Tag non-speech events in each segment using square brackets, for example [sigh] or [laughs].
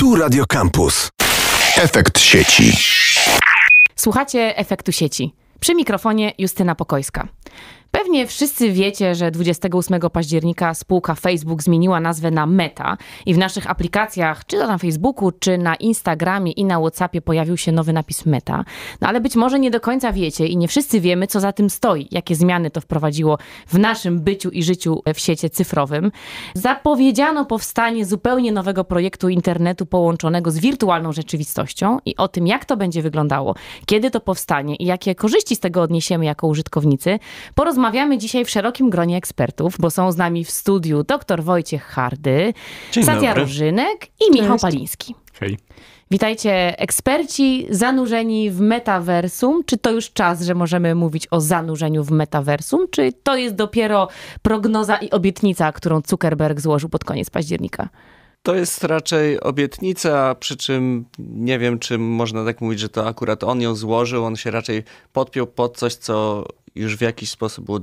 Tu Radio Campus. Efekt sieci. Słuchacie efektu sieci. Przy mikrofonie Justyna Pokojska. Pewnie wszyscy wiecie, że 28 października spółka Facebook zmieniła nazwę na Meta i w naszych aplikacjach, czy to na Facebooku, czy na Instagramie i na WhatsAppie pojawił się nowy napis Meta. No ale być może nie do końca wiecie i nie wszyscy wiemy, co za tym stoi, jakie zmiany to wprowadziło w naszym byciu i życiu w sieci cyfrowym. Zapowiedziano powstanie zupełnie nowego projektu internetu połączonego z wirtualną rzeczywistością i o tym, jak to będzie wyglądało, kiedy to powstanie i jakie korzyści z tego odniesiemy jako użytkownicy, porozmawiamy Rozmawiamy dzisiaj w szerokim gronie ekspertów, bo są z nami w studiu dr Wojciech Hardy, Dzień Różynek i Michał Paliński. Hej. Witajcie eksperci zanurzeni w metaversum. Czy to już czas, że możemy mówić o zanurzeniu w metaversum, czy to jest dopiero prognoza i obietnica, którą Zuckerberg złożył pod koniec października? To jest raczej obietnica, przy czym nie wiem, czy można tak mówić, że to akurat on ją złożył. On się raczej podpiął pod coś, co już w jakiś sposób było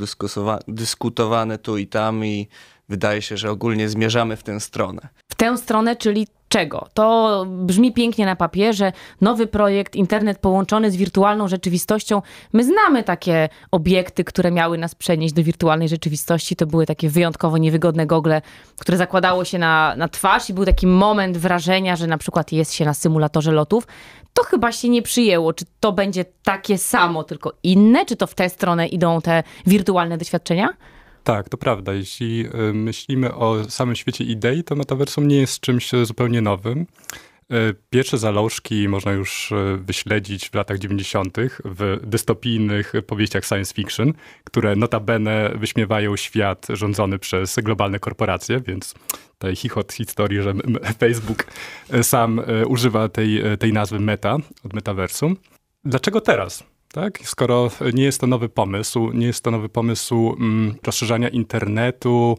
dyskutowane tu i tam i wydaje się, że ogólnie zmierzamy w tę stronę. W tę stronę, czyli czego? To brzmi pięknie na papierze. Nowy projekt, internet połączony z wirtualną rzeczywistością. My znamy takie obiekty, które miały nas przenieść do wirtualnej rzeczywistości. To były takie wyjątkowo niewygodne gogle, które zakładało się na, na twarz i był taki moment wrażenia, że na przykład jest się na symulatorze lotów. To chyba się nie przyjęło. Czy to będzie takie samo, tylko inne? Czy to w tę stronę idą te wirtualne doświadczenia? Tak, to prawda. Jeśli y, myślimy o samym świecie idei, to metaversum nie jest czymś y, zupełnie nowym. Y, pierwsze zalążki można już wyśledzić w latach 90. w dystopijnych powieściach science fiction, które notabene wyśmiewają świat rządzony przez globalne korporacje, więc tutaj chichot historii, że Facebook sam używa tej, tej nazwy meta od metaversum. Dlaczego teraz? tak? Skoro nie jest to nowy pomysł, nie jest to nowy pomysł mm, rozszerzania internetu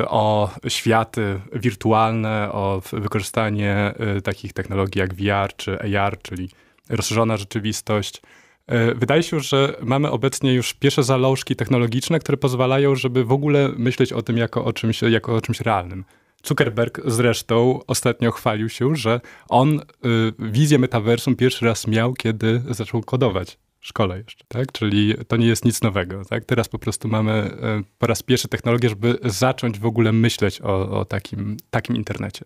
y, o światy wirtualne, o wykorzystanie y, takich technologii jak VR czy AR, czyli rozszerzona rzeczywistość. E, wydaje się, że mamy obecnie już pierwsze zalążki technologiczne, które pozwalają, żeby w ogóle myśleć o tym jako o czymś, jako o czymś realnym. Zuckerberg zresztą ostatnio chwalił się, że on y, wizję metaversum pierwszy raz miał, kiedy zaczął kodować szkole jeszcze, tak? Czyli to nie jest nic nowego, tak? Teraz po prostu mamy e, po raz pierwszy technologię, żeby zacząć w ogóle myśleć o, o takim, takim internecie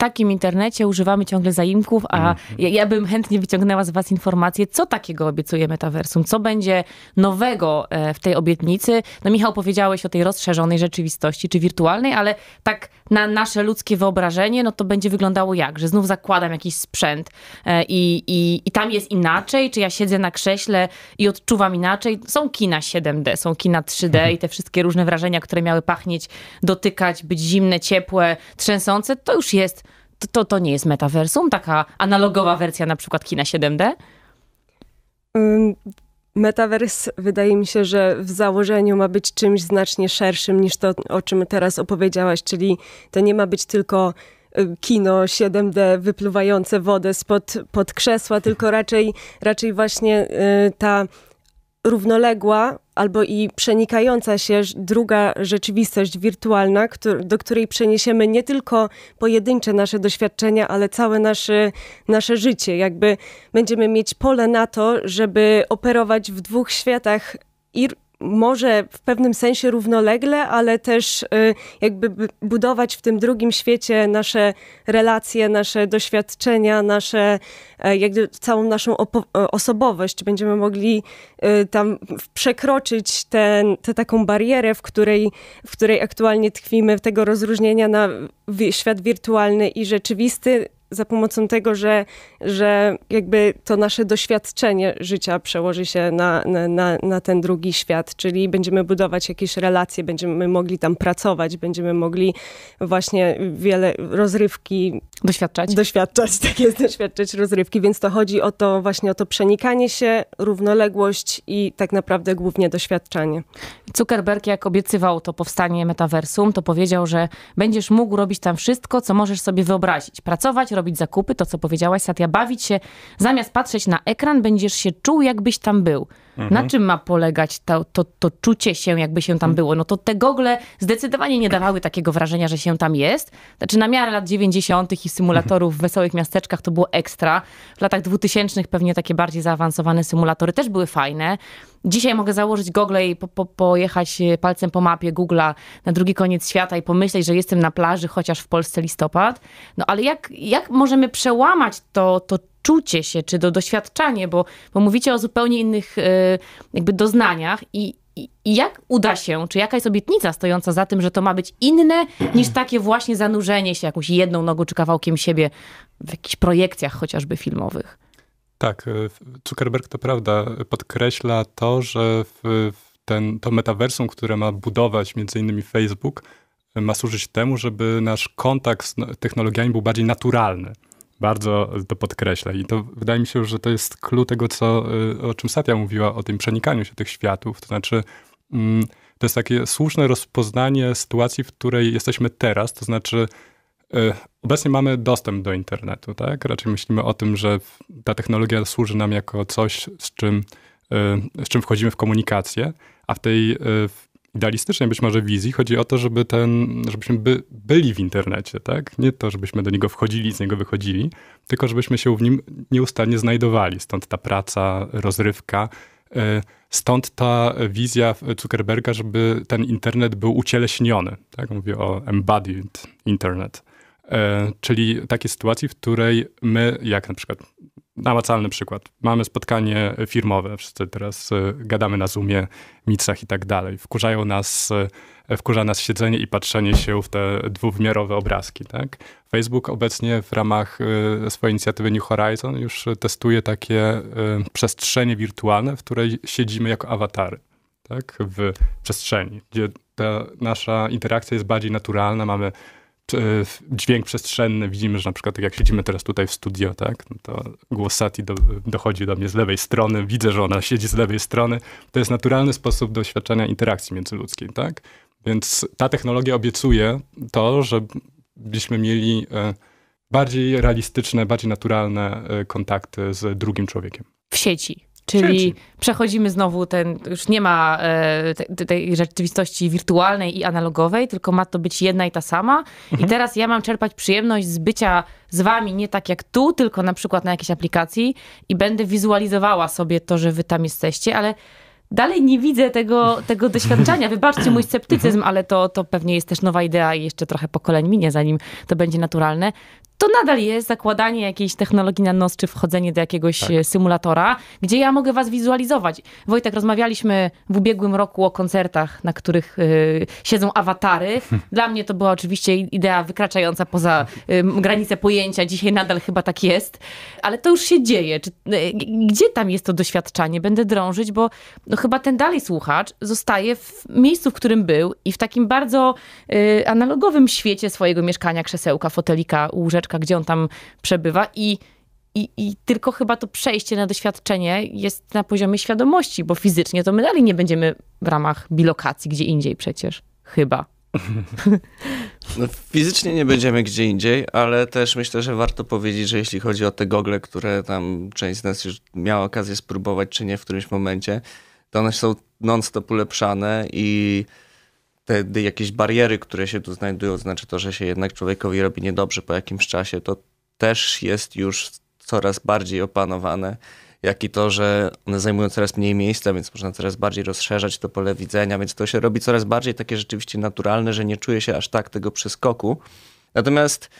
takim internecie używamy ciągle zaimków, a mhm. ja, ja, bym chętnie wyciągnęła z was informację, co takiego obiecuje metaversum, co będzie nowego e, w tej obietnicy. No Michał, powiedziałeś o tej rozszerzonej rzeczywistości, czy wirtualnej, ale tak na nasze ludzkie wyobrażenie, no to będzie wyglądało jak? Że znów zakładam jakiś sprzęt e, i, i, i tam jest inaczej, czy ja siedzę na krześle i odczuwam inaczej. Są kina 7D, są kina 3D mhm. i te wszystkie różne wrażenia, które miały pachnieć, dotykać, być zimne, ciepłe, trzęsące, to już jest to, to, nie jest metaversum? Taka analogowa wersja na przykład kina 7D? Metavers wydaje mi się, że w założeniu ma być czymś znacznie szerszym niż to, o czym teraz opowiedziałaś, czyli to nie ma być tylko y, kino 7D wypluwające wodę spod pod krzesła, tylko raczej, raczej właśnie y, ta równoległa albo i przenikająca się druga rzeczywistość wirtualna, do której przeniesiemy nie tylko pojedyncze nasze doświadczenia, ale całe nasze, nasze życie. Jakby będziemy mieć pole na to, żeby operować w dwóch światach i może w pewnym sensie równolegle, ale też y, jakby budować w tym drugim świecie nasze relacje, nasze doświadczenia, nasze, e, jakby całą naszą e, osobowość. Czy będziemy mogli y, tam przekroczyć tę taką barierę, w której, w której aktualnie tkwimy, tego rozróżnienia na świat wirtualny i rzeczywisty, za pomocą tego, że, że jakby to nasze doświadczenie życia przełoży się na, na, na ten drugi świat, czyli będziemy budować jakieś relacje, będziemy mogli tam pracować, będziemy mogli właśnie wiele rozrywki doświadczać. Doświadczać, tak jest, doświadczać rozrywki, więc to chodzi o to właśnie o to przenikanie się, równoległość i tak naprawdę głównie doświadczanie. Zuckerberg jak obiecywał to powstanie metaversum, to powiedział, że będziesz mógł robić tam wszystko, co możesz sobie wyobrazić. Pracować, robić zakupy, to co powiedziałaś, Satya, bawić się, zamiast patrzeć na ekran, będziesz się czuł, jakbyś tam był. Mhm. Na czym ma polegać to, to, to czucie się, jakby się tam mhm. było? No to te gogle zdecydowanie nie dawały takiego wrażenia, że się tam jest. Znaczy na miarę lat 90. i symulatorów w wesołych miasteczkach to było ekstra. W latach 2000 pewnie takie bardziej zaawansowane symulatory też były fajne. Dzisiaj mogę założyć gogle i po, po, pojechać e, palcem po mapie Google'a na drugi koniec świata i pomyśleć, że jestem na plaży, chociaż w Polsce listopad. No ale jak, jak możemy przełamać to, to czucie się, czy to doświadczanie, bo, bo mówicie o zupełnie innych e, jakby doznaniach i, i, i jak uda się, czy jaka jest obietnica stojąca za tym, że to ma być inne niż takie właśnie zanurzenie się jakąś jedną nogą czy kawałkiem siebie w jakichś projekcjach chociażby filmowych? Tak, e, Zuckerberg to prawda podkreśla to, że w, w ten, to metaversum, które ma budować między innymi Facebook, e, ma służyć temu, żeby nasz kontakt z no, technologiami był bardziej naturalny. Bardzo to podkreśla i to wydaje mi się, że to jest clue tego, co, e, o czym Satya mówiła, o tym przenikaniu się tych światów. To znaczy, mm, to jest takie słuszne rozpoznanie sytuacji, w której jesteśmy teraz, to znaczy Y, obecnie mamy dostęp do internetu, tak? Raczej myślimy o tym, że ta technologia służy nam jako coś, z czym, y, z czym wchodzimy w komunikację, a w tej y, idealistycznej być może wizji chodzi o to, żeby ten, żebyśmy by, byli w internecie, tak? Nie to, żebyśmy do niego wchodzili, z niego wychodzili, tylko żebyśmy się w nim nieustannie znajdowali. Stąd ta praca, rozrywka, Stąd ta wizja Zuckerberga, żeby ten internet był ucieleśniony. Tak? Mówię o embodied internet. E, czyli takie sytuacji, w której my, jak na przykład namacalny przykład, mamy spotkanie firmowe, wszyscy teraz e, gadamy na Zoomie, micach i tak dalej. Wkurzają nas, e, wkurza nas siedzenie i patrzenie się w te dwuwymiarowe obrazki, tak? Facebook obecnie w ramach swojej inicjatywy New Horizon już testuje takie przestrzenie wirtualne, w której siedzimy jako awatary, tak? W przestrzeni, gdzie ta nasza interakcja jest bardziej naturalna, mamy E, dźwięk przestrzenny. Widzimy, że na przykład tak jak siedzimy teraz tutaj w studio, tak, no to głos Sati do, dochodzi do mnie z lewej strony, widzę, że ona siedzi z lewej strony. To jest naturalny sposób doświadczania interakcji międzyludzkiej, tak? Więc ta technologia obiecuje to, że byśmy mieli e, bardziej realistyczne, bardziej naturalne e, kontakty z drugim człowiekiem. W sieci. Czyli przechodzimy znowu ten, już nie ma e, te, tej rzeczywistości wirtualnej i analogowej, tylko ma to być jedna i ta sama. Mhm. I teraz ja mam czerpać przyjemność z bycia z wami nie tak jak tu, tylko na przykład na jakiejś aplikacji i będę wizualizowała sobie to, że wy tam jesteście, ale dalej nie widzę tego, tego doświadczenia. [laughs] Wybaczcie mój sceptycyzm, mhm. ale to, to pewnie jest też nowa idea i jeszcze trochę pokoleń minie, zanim to będzie naturalne to nadal jest zakładanie jakiejś technologii na nos, czy wchodzenie do jakiegoś tak. E, symulatora, gdzie ja mogę was wizualizować. Wojtek, rozmawialiśmy w ubiegłym roku o koncertach, na których y, siedzą awatary. [laughs] Dla mnie to była oczywiście idea wykraczająca poza y, e, granicę pojęcia. Dzisiaj nadal chyba tak jest, ale to już się dzieje. Czy, y, gdzie tam jest to doświadczanie? Będę drążyć, bo no, chyba ten dalej słuchacz zostaje w miejscu, w którym był i w takim bardzo analogowym świecie swojego mieszkania, krzesełka, fotelika, łóżeczka, mieszka, gdzie on tam przebywa i i, I, tylko chyba to przejście na doświadczenie jest na poziomie świadomości, bo fizycznie to my dalej nie będziemy w ramach bilokacji gdzie indziej przecież. Chyba. [laughs] No, fizycznie nie będziemy gdzie indziej, ale też myślę, że warto powiedzieć, że jeśli chodzi o te gogle, które tam część z nas już miała okazję spróbować, czy nie w którymś momencie, to one są non-stop ulepszane i te jakieś bariery, które się tu znajdują, znaczy to, że się jednak człowiekowi robi niedobrze po jakimś czasie, to też jest już coraz bardziej opanowane, jak i to, że one zajmują coraz mniej miejsca, więc można coraz bardziej rozszerzać to pole widzenia, więc to się robi coraz bardziej takie rzeczywiście naturalne, że nie czuje się aż tak tego przeskoku. Natomiast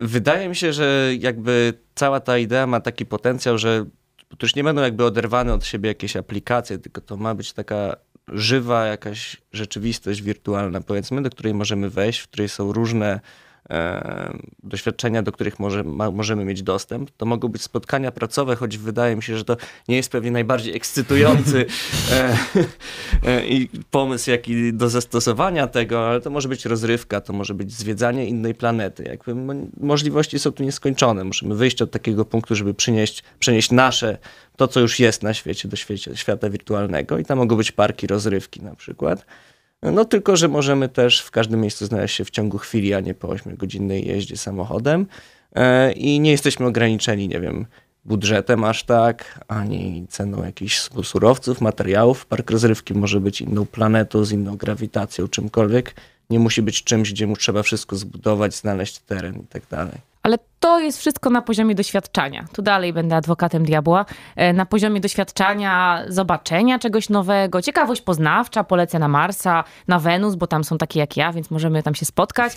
wydaje mi się, że jakby cała ta idea ma taki potencjał, że to już nie będą jakby oderwane od siebie jakieś aplikacje, tylko to ma być taka żywa jakaś rzeczywistość wirtualna, powiedzmy, do której możemy wejść, w której są różne E, doświadczenia, do których może, ma, możemy mieć dostęp. To mogą być spotkania pracowe, choć wydaje mi się, że to nie jest pewnie najbardziej ekscytujący e, e, i pomysł, jaki do zastosowania tego, ale to może być rozrywka, to może być zwiedzanie innej planety. Jakby możliwości są tu nieskończone. Musimy wyjść od takiego punktu, żeby przynieść, przenieść nasze, to co już jest na świecie, do świecie, świata wirtualnego i tam mogą być parki rozrywki na przykład. No tylko, że możemy też w każdym miejscu znaleźć się w ciągu chwili, a nie po 8-godzinnej jeździe samochodem. E, I nie jesteśmy ograniczeni, nie wiem, budżetem aż tak, ani ceną jakichś surowców, materiałów. Park rozrywki może być inną planetą, z inną grawitacją, czymkolwiek. Nie musi być czymś, gdzie mu trzeba wszystko zbudować, znaleźć teren i tak dalej. Ale to jest wszystko na poziomie doświadczania. Tu dalej będę adwokatem diabła. E, na poziomie doświadczenia, zobaczenia czegoś nowego, ciekawość poznawcza, polecę na Marsa, na Wenus, bo tam są takie jak ja, więc możemy tam się spotkać.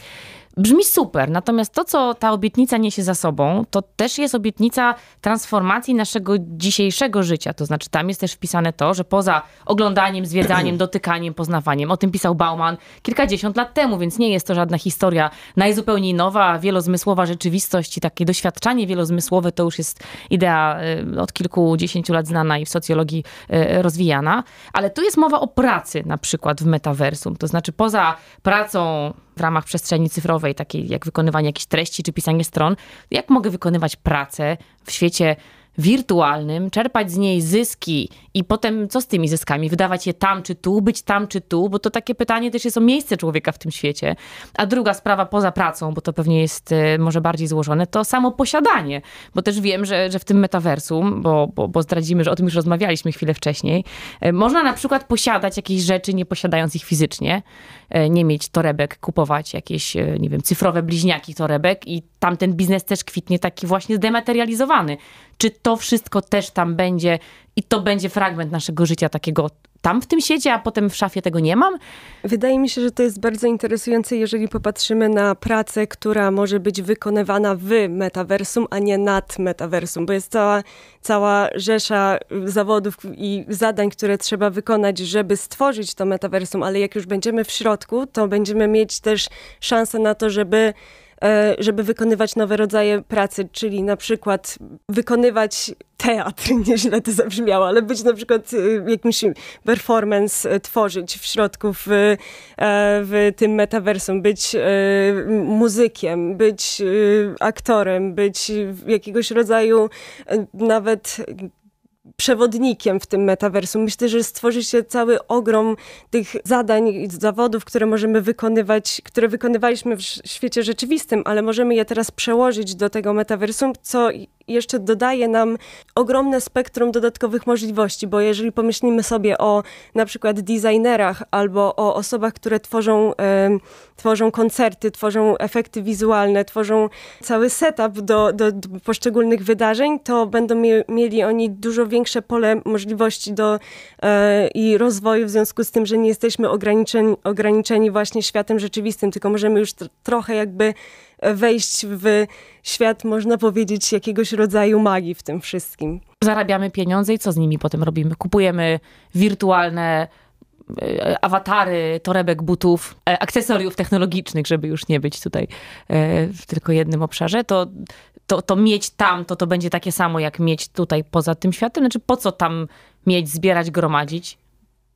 Brzmi super, natomiast to, co ta obietnica niesie za sobą, to też jest obietnica transformacji naszego dzisiejszego życia. To znaczy, tam jest też wpisane to, że poza oglądaniem, zwiedzaniem, [clears throat] dotykaniem, poznawaniem, o tym pisał Bauman kilkadziesiąt lat temu, więc nie jest to żadna historia najzupełniej nowa, wielozmysłowa rzeczywistość takie doświadczanie wielozmysłowe to już jest idea y, od kilkudziesięciu lat znana i w socjologii y, rozwijana. Ale tu jest mowa o pracy na przykład w metaversum. To znaczy poza pracą w ramach przestrzeni cyfrowej, takiej jak wykonywanie jakichś treści czy pisanie stron, jak mogę wykonywać pracę w świecie wirtualnym, czerpać z niej zyski i potem co z tymi zyskami? Wydawać je tam czy tu, być tam czy tu? Bo to takie pytanie też jest o miejsce człowieka w tym świecie. A druga sprawa poza pracą, bo to pewnie jest e, może bardziej złożone, to samo posiadanie. Bo też wiem, że, że w tym metaversum, bo, bo, bo zdradzimy, że o tym już rozmawialiśmy chwilę wcześniej, e, można na przykład posiadać jakieś rzeczy, nie posiadając ich fizycznie. E, nie mieć torebek, kupować jakieś, nie wiem, cyfrowe bliźniaki torebek i tamten biznes też kwitnie taki właśnie zdematerializowany. Czy to wszystko też tam będzie i to będzie fragment naszego życia takiego tam w tym siedzi, a potem w szafie tego nie mam? Wydaje mi się, że to jest bardzo interesujące, jeżeli popatrzymy na pracę, która może być wykonywana w metaversum, a nie nad metaversum, bo jest cała, cała rzesza zawodów i zadań, które trzeba wykonać, żeby stworzyć to metaversum, ale jak już będziemy w środku, to będziemy mieć też szansę na to, żeby E, żeby wykonywać nowe rodzaje pracy, czyli na przykład wykonywać teatr, [laughs] nieźle to zabrzmiało, ale być na przykład e, jakimś performance e, tworzyć w środku w, w tym metaversum, być muzykiem, być aktorem, być jakiegoś rodzaju nawet przewodnikiem w tym metaversum. Myślę, że stworzy się cały ogrom tych zadań i zawodów, które możemy wykonywać, które wykonywaliśmy w świecie rzeczywistym, ale możemy je teraz przełożyć do tego metaversum, co jeszcze dodaje nam ogromne spektrum dodatkowych możliwości, bo jeżeli pomyślimy sobie o na przykład designerach albo o osobach, które tworzą, y, tworzą koncerty, tworzą efekty wizualne, tworzą cały setup do, do, do poszczególnych wydarzeń, to będą mi mieli oni dużo większe większe pole możliwości do e, i rozwoju w związku z tym, że nie jesteśmy ograniczeni, ograniczeni właśnie światem rzeczywistym, tylko możemy już tr trochę jakby e, wejść w świat, można powiedzieć, jakiegoś rodzaju magii w tym wszystkim. Zarabiamy pieniądze i co z nimi potem robimy? Kupujemy wirtualne e, awatary, torebek, butów, e, akcesoriów technologicznych, żeby już nie być tutaj w tylko jednym obszarze, to to, to mieć tam, to to będzie takie samo, jak mieć tutaj poza tym światem. Znaczy, po co tam mieć, zbierać, gromadzić?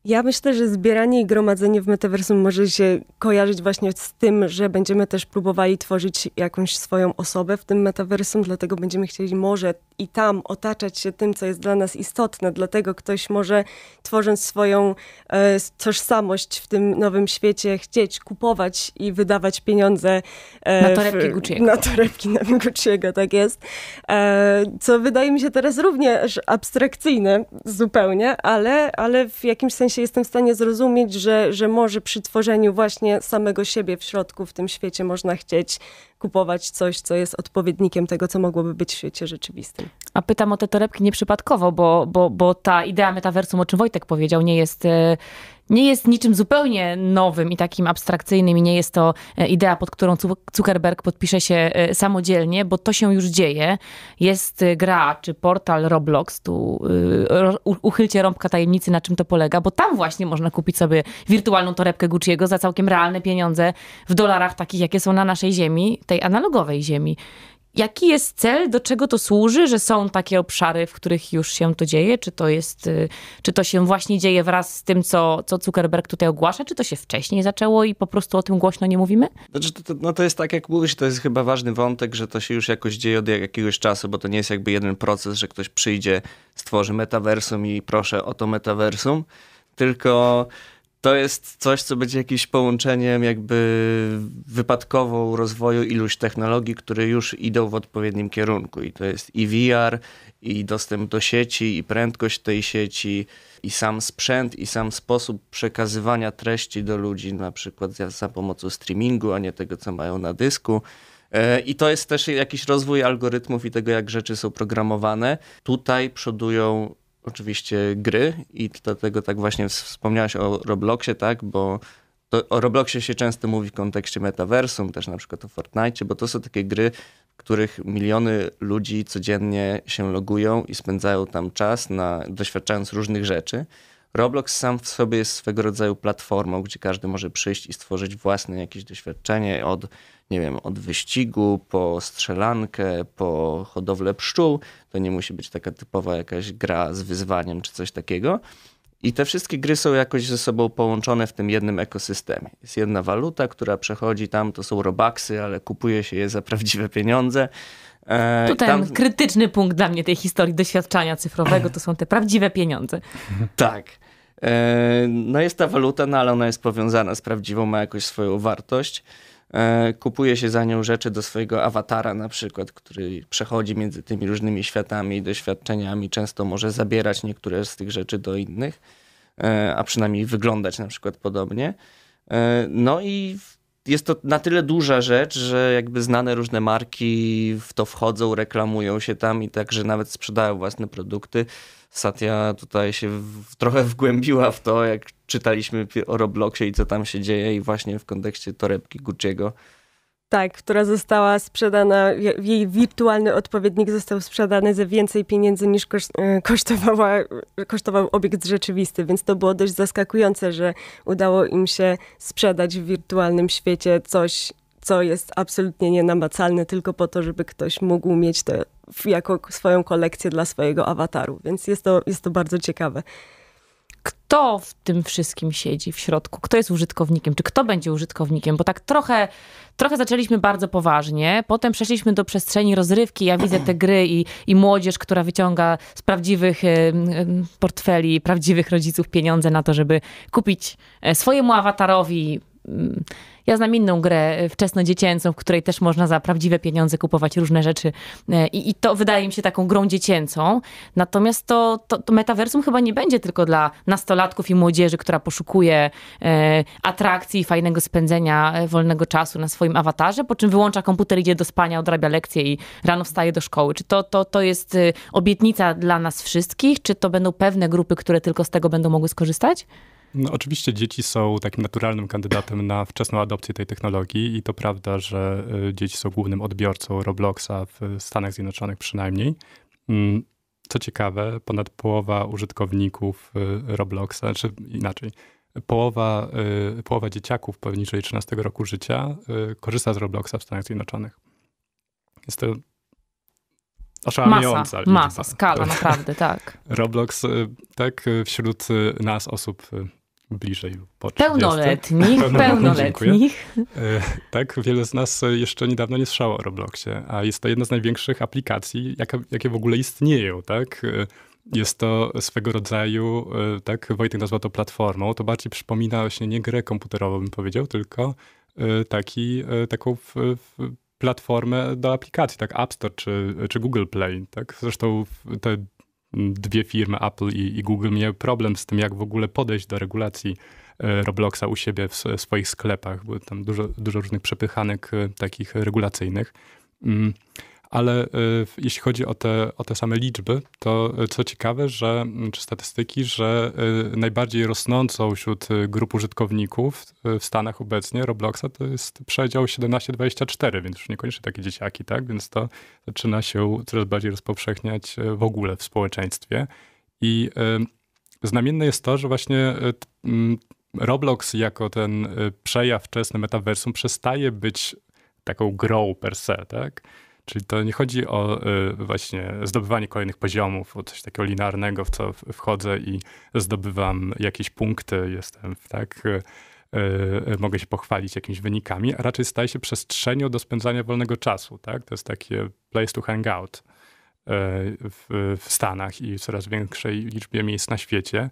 Ja myślę, że zbieranie i gromadzenie w metaversum może się kojarzyć właśnie z tym, że będziemy też próbowali tworzyć jakąś swoją osobę w tym metaversum, dlatego będziemy chcieli może i tam otaczać się tym, co jest dla nas istotne. Dlatego ktoś może, tworząc swoją e, tożsamość w tym nowym świecie, chcieć kupować i wydawać pieniądze e, na torebki Gucci'ego. Na torebki na Gucci'ego, tak jest. E, co wydaje mi się teraz również abstrakcyjne zupełnie, ale, ale w jakimś sensie sensie jestem w stanie zrozumieć, że, że może przy tworzeniu właśnie samego siebie w środku, w tym świecie, można chcieć kupować coś, co jest odpowiednikiem tego, co mogłoby być w świecie rzeczywistym. A pytam o te torebki nieprzypadkowo, bo, bo, bo ta idea metaversum, o czym Wojtek powiedział, nie jest e, nie jest niczym zupełnie nowym i takim abstrakcyjnym i nie jest to e, idea, pod którą Zuckerberg podpisze się e, samodzielnie, bo to się już dzieje. Jest e, gra czy portal Roblox, tu uchylcie rąbka tajemnicy, na czym to polega, bo tam właśnie można kupić sobie wirtualną torebkę Gucci'ego za całkiem realne pieniądze w dolarach takich, jakie są na naszej ziemi, tej analogowej ziemi. Jaki jest cel, do czego to służy, że są takie obszary, w których już się to dzieje? Czy to jest, y, czy to się właśnie dzieje wraz z tym, co, co Zuckerberg tutaj ogłasza? Czy to się wcześniej zaczęło i po prostu o tym głośno nie mówimy? Znaczy, to, to, no to jest tak, jak mówisz, to jest chyba ważny wątek, że to się już jakoś dzieje od jakiegoś czasu, bo to nie jest jakby jeden proces, że ktoś przyjdzie, stworzy metaversum i proszę o to metaversum, tylko to jest coś, co będzie jakimś połączeniem jakby wypadkową rozwoju iluś technologii, które już idą w odpowiednim kierunku. I to jest i VR, i dostęp do sieci, i prędkość tej sieci, i sam sprzęt, i sam sposób przekazywania treści do ludzi, na przykład za, za pomocą streamingu, a nie tego, co mają na dysku. E, I to jest też jakiś rozwój algorytmów i tego, jak rzeczy są programowane. Tutaj przodują oczywiście gry i dlatego tak właśnie wspomniałaś o Robloxie, tak, bo to, o Robloxie się często mówi w kontekście metaversum, też na przykład o Fortnite, bo to są takie gry, w których miliony ludzi codziennie się logują i spędzają tam czas, na, doświadczając różnych rzeczy. Roblox sam w sobie jest swego rodzaju platformą, gdzie każdy może przyjść i stworzyć własne jakieś doświadczenie od nie wiem, od wyścigu po strzelankę, po hodowlę pszczół. To nie musi być taka typowa jakaś gra z wyzwaniem czy coś takiego. I te wszystkie gry są jakoś ze sobą połączone w tym jednym ekosystemie. Jest jedna waluta, która przechodzi tam, to są robaksy, ale kupuje się je za prawdziwe pieniądze. E, Tutaj tam... krytyczny punkt dla mnie tej historii doświadczania cyfrowego to są te prawdziwe pieniądze. [laughs] Tak. E, no jest ta waluta, no ale ona jest powiązana z prawdziwą, ma jakąś swoją wartość. E, kupuje się za nią rzeczy do swojego awatara na przykład, który przechodzi między tymi różnymi światami i doświadczeniami, często może zabierać niektóre z tych rzeczy do innych, e, a przynajmniej wyglądać na przykład podobnie. E, no i jest to na tyle duża rzecz, że jakby znane różne marki w to wchodzą, reklamują się tam i także nawet sprzedają własne produkty. Satya tutaj się w, trochę wgłębiła w to, jak czytaliśmy o Robloxie i co tam się dzieje i właśnie w kontekście torebki Gucci'ego tak, która została sprzedana, jej wirtualny odpowiednik został sprzedany za więcej pieniędzy niż e, kosztowała, kosztował obiekt rzeczywisty, więc to było dość zaskakujące, że udało im się sprzedać w wirtualnym świecie coś, co jest absolutnie nienamacalne, tylko po to, żeby ktoś mógł mieć to jako swoją kolekcję dla swojego awataru, więc jest to, jest to bardzo ciekawe kto w tym wszystkim siedzi w środku, kto jest użytkownikiem, czy kto będzie użytkownikiem, bo tak trochę, trochę zaczęliśmy bardzo poważnie, potem przeszliśmy do przestrzeni rozrywki, ja widzę te gry i, i młodzież, która wyciąga z prawdziwych portfeli, prawdziwych rodziców pieniądze na to, żeby kupić e, swojemu awatarowi ja znam inną grę e, wczesnodziecięcą, w której też można za prawdziwe pieniądze kupować różne rzeczy e, i, i to wydaje mi się taką grą dziecięcą. Natomiast to, to, to metaversum chyba nie będzie tylko dla nastolatków i młodzieży, która poszukuje e, atrakcji i fajnego spędzenia e, wolnego czasu na swoim awatarze, po czym wyłącza komputer, idzie do spania, odrabia lekcje i rano wstaje do szkoły. Czy to, to, to jest obietnica dla nas wszystkich? Czy to będą pewne grupy, które tylko z tego będą mogły skorzystać? No, oczywiście dzieci są takim naturalnym kandydatem na wczesną adopcję tej technologii i to prawda, że y, dzieci są głównym odbiorcą Robloxa w Stanach Zjednoczonych przynajmniej. Mm, co ciekawe, ponad połowa użytkowników y, Robloxa, czy znaczy inaczej, połowa, y, połowa dzieciaków poniżej 13 roku życia korzysta z Robloxa w Stanach Zjednoczonych. Jest to oszałamiająca. Masa, masa skala, [laughs] naprawdę, tak. Roblox, tak, wśród nas, osób bliżej po Pełnoletnich, pełnoletnich. E, tak, Wiele z nas jeszcze niedawno nie słyszało o Robloxie, a jest to jedna z największych aplikacji, jaka, jakie w ogóle istnieją, tak? E, jest to swego rodzaju, e, tak, Wojtek nazwał to platformą, to bardziej przypomina właśnie nie grę komputerową, bym powiedział, tylko taki, taką w, w platformę do aplikacji, tak App Store czy, czy Google Play. Tak? Zresztą te dwie firmy, Apple i, i Google, miały problem z tym, jak w ogóle podejść do regulacji e, Robloxa u siebie w swoich sklepach. Były tam dużo, dużo różnych przepychanek e, takich regulacyjnych. Mm ale y, jeśli chodzi o te, o te same liczby, to y, co ciekawe, że, mm, czy statystyki, że y, najbardziej rosnącą wśród grup użytkowników w Stanach obecnie Robloxa to jest przedział 17-24, więc już niekoniecznie takie dzieciaki, tak? Więc to zaczyna się coraz bardziej rozpowszechniać w ogóle w społeczeństwie. I znamienne jest to, że właśnie mm, Roblox jako ten przejaw wczesny metaversum przestaje być taką grą per se, tak? Czyli to nie chodzi o y, właśnie zdobywanie kolejnych poziomów, o coś takiego linearnego, w co wchodzę i zdobywam jakieś punkty, jestem tak, y, y, mogę się pochwalić jakimiś wynikami, a raczej staje się przestrzenią do spędzania wolnego czasu. Tak? To jest takie place to hang out w, w Stanach i w coraz większej liczbie miejsc na świecie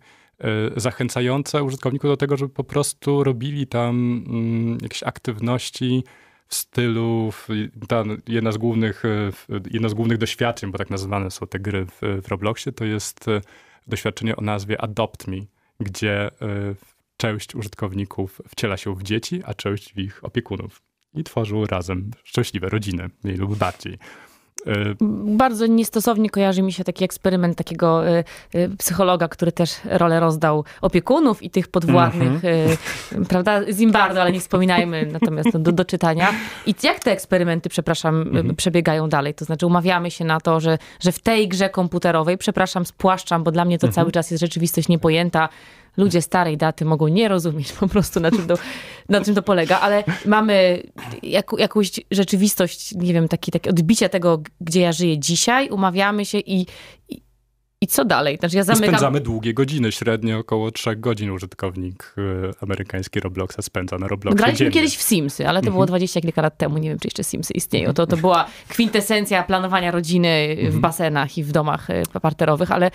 zachęcające użytkowników do tego, żeby po prostu robili tam mm, jakieś aktywności, w stylu, w, ta, jedna, z głównych, e, jedno z głównych doświadczeń, bo tak nazywane są te gry w, w Robloxie, to jest e, doświadczenie o nazwie Adopt Me, gdzie e, część użytkowników wciela się w dzieci, a część w ich opiekunów. I tworzą razem szczęśliwe rodziny, mniej lub bardziej. Y, bardzo niestosownie kojarzy mi się taki eksperyment takiego y, y, psychologa, który też rolę rozdał opiekunów i tych podwładnych, mm-hmm. prawda, Zimbardo, ale nie wspominajmy natomiast no, do, do czytania. I jak te eksperymenty, przepraszam, mm-hmm. przebiegają dalej? To znaczy umawiamy się na to, że, że w tej grze komputerowej, przepraszam, spłaszczam, bo dla mnie to mm-hmm. cały czas jest rzeczywistość niepojęta, ludzie starej daty mogą nie rozumieć po prostu, na czym to, na czym to polega, ale mamy jak, jakąś rzeczywistość, nie wiem, takie, takie odbicie tego, gdzie ja żyję dzisiaj, umawiamy się i, i i co dalej? Znaczy ja zamykam... spędzamy długie godziny, średnio około trzech godzin użytkownik y, amerykański Robloxa spędza na Robloxie Graliśmy dziennie. kiedyś w Simsy, ale to było mhm. dwadzieścia kilka lat temu, nie wiem czy jeszcze Simsy istnieją. To, to była kwintesencja planowania rodziny w mhm. basenach i w domach y, parterowych, ale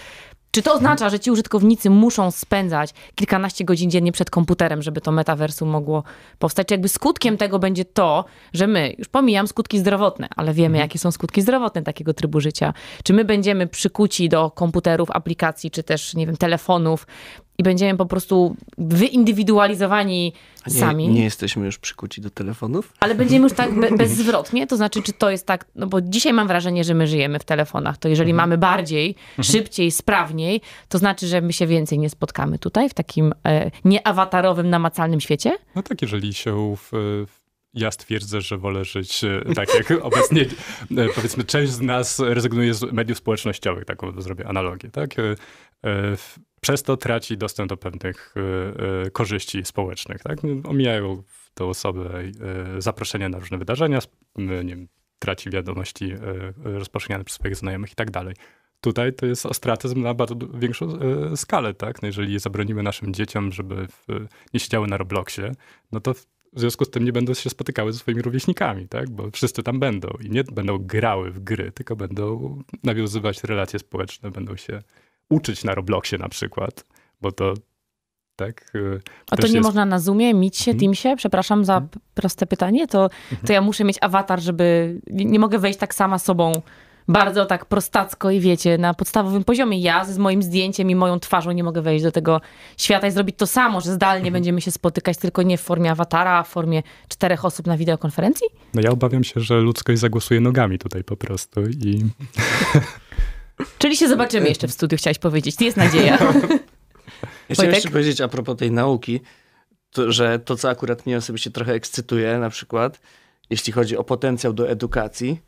czy to oznacza, że ci użytkownicy muszą spędzać kilkanaście godzin dziennie przed komputerem, żeby to metaversum mogło powstać? Czy jakby skutkiem tego będzie to, że my, już pomijam skutki zdrowotne, ale wiemy, mhm. jakie są skutki zdrowotne takiego trybu życia. Czy my będziemy przykuci do komputerów, aplikacji, czy też, nie wiem, telefonów i będziemy po prostu wyindywidualizowani nie, sami. Nie jesteśmy już przykuci do telefonów? Ale będziemy już tak be, [laughs] to znaczy, czy to jest tak, no bo dzisiaj mam wrażenie, że my żyjemy w telefonach, to jeżeli mhm. mamy bardziej, mhm. szybciej, sprawniej, to znaczy, że my się więcej nie spotkamy tutaj, w takim e, nieawatarowym, namacalnym świecie? No tak, jeżeli się w, w ja stwierdzę, że wolę żyć e, tak jak [laughs] obecnie, e, powiedzmy, część z nas rezygnuje z mediów społecznościowych, taką zrobię analogię, tak? E, przez to traci dostęp do pewnych e, e, korzyści społecznych. Tak? No, omijają te osoby e, zaproszenia na różne wydarzenia, nie wiem, traci wiadomości rozpowszechniane przez swoich znajomych i tak dalej. Tutaj to jest ostratyzm na bardzo większą skalę, tak? No jeżeli zabronimy naszym dzieciom, żeby nie siedziały na Robloxie, no to w związku z tym nie będą się spotykały ze swoimi rówieśnikami, tak? Bo wszyscy tam będą i nie będą grały w gry, tylko będą nawiązywać relacje społeczne, będą się uczyć na Robloxie na przykład, bo to tak. Y, a to nie jest... można na Zoomie, Meetsie, hmm. Teamsie? Przepraszam za mhm. proste pytanie. To, mhm. to ja muszę mieć awatar, żeby... Nie mogę wejść tak sama sobą bardzo tak prostacko i wiecie, na podstawowym poziomie. Ja z moim zdjęciem i moją twarzą nie mogę wejść do tego świata i zrobić to samo, że zdalnie mhm. będziemy się spotykać, tylko nie w formie awatara, a w formie czterech osób na wideokonferencji? No ja obawiam się, że ludzkość zagłosuje nogami tutaj po prostu i... [laughs] Czyli się zobaczymy jeszcze w studiu, chciałaś powiedzieć. Jest nadzieja. [laughs] Ja chciałem jeszcze powiedzieć a propos tej nauki, to, że to, co akurat mnie osobiście trochę ekscytuje, na przykład, jeśli chodzi o potencjał do edukacji,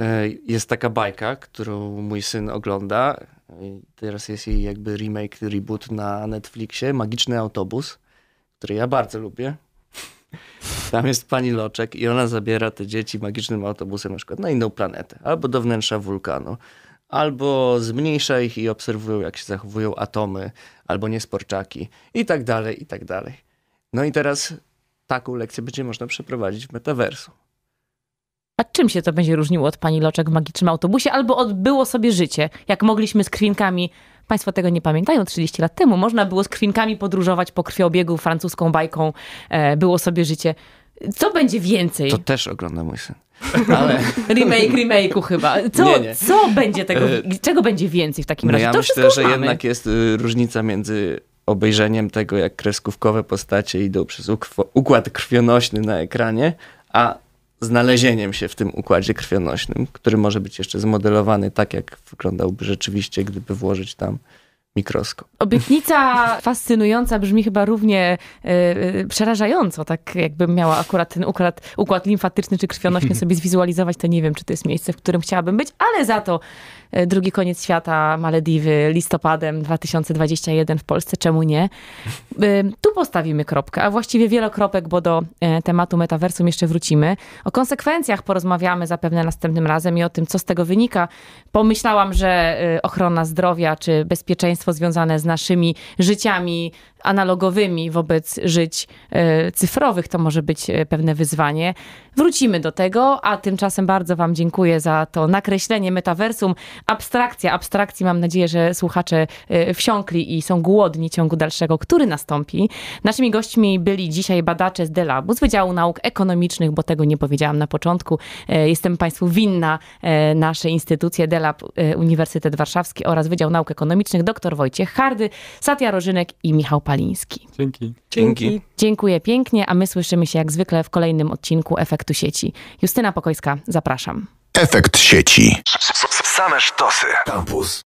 e, jest taka bajka, którą mój syn ogląda. Teraz jest jej jakby remake, reboot na Netflixie, Magiczny Autobus, który ja bardzo lubię. [laughs] Tam jest pani Loczek i ona zabiera te dzieci magicznym autobusem na przykład na inną planetę albo do wnętrza wulkanu albo zmniejsza ich i obserwują, jak się zachowują atomy, albo niesporczaki i tak dalej, i tak dalej. No i teraz taką lekcję będzie można przeprowadzić w metaversum. A czym się to będzie różniło od pani Loczek w magicznym autobusie albo odbyło sobie życie? Jak mogliśmy z krwinkami, państwo tego nie pamiętają, 30 lat temu można było z krwinkami podróżować po krwiobiegu francuską bajką, e, było sobie życie. Co będzie więcej? To też ogląda mój syn. Ale... Remake remake'u chyba. Co, nie, nie. co będzie tego, e, czego będzie więcej w takim no razie? Ja to myślę, że mamy. jednak jest y, różnica między obejrzeniem tego, jak kreskówkowe postacie idą przez układ krwionośny na ekranie, a znalezieniem się w tym układzie krwionośnym, który może być jeszcze zmodelowany tak, jak wyglądałby rzeczywiście, gdyby włożyć tam mikroskop. Obietnica fascynująca brzmi chyba równie e, e, przerażająco, tak jakbym miała akurat ten układ, układ limfatyczny czy krwionośny [laughs] sobie zwizualizować, to nie wiem, czy to jest miejsce, w którym chciałabym być, ale za to E, drugi koniec świata, Malediwy, listopadem 2021 w Polsce, czemu nie? E, tu postawimy kropkę, a właściwie wielokropek, bo do e, tematu metaversum jeszcze wrócimy. O konsekwencjach porozmawiamy zapewne następnym razem i o tym, co z tego wynika. Pomyślałam, że ochrona zdrowia czy bezpieczeństwo związane z naszymi życiami analogowymi wobec żyć e, cyfrowych, to może być e, pewne wyzwanie. Wrócimy do tego, a tymczasem bardzo Wam dziękuję za to nakreślenie metaversum. Abstrakcja, abstrakcji mam nadzieję, że słuchacze e, wsiąkli i są głodni ciągu dalszego, który nastąpi. Naszymi gośćmi byli dzisiaj badacze z Delabu, z Wydziału Nauk Ekonomicznych, bo tego nie powiedziałam na początku. Jestem Państwu winna nasze instytucje Delab, Uniwersytet Warszawski oraz Wydział Nauk Ekonomicznych, dr Wojciech Hardy, Satya Rożynek i Michał Pajek. Paliński. Dzięki. Dzięki. Dziękuję pięknie, a my słyszymy się jak zwykle w kolejnym odcinku Efektu Sieci. Justyna Pokojska, zapraszam. Efekt sieci. Same sztosy. Campus.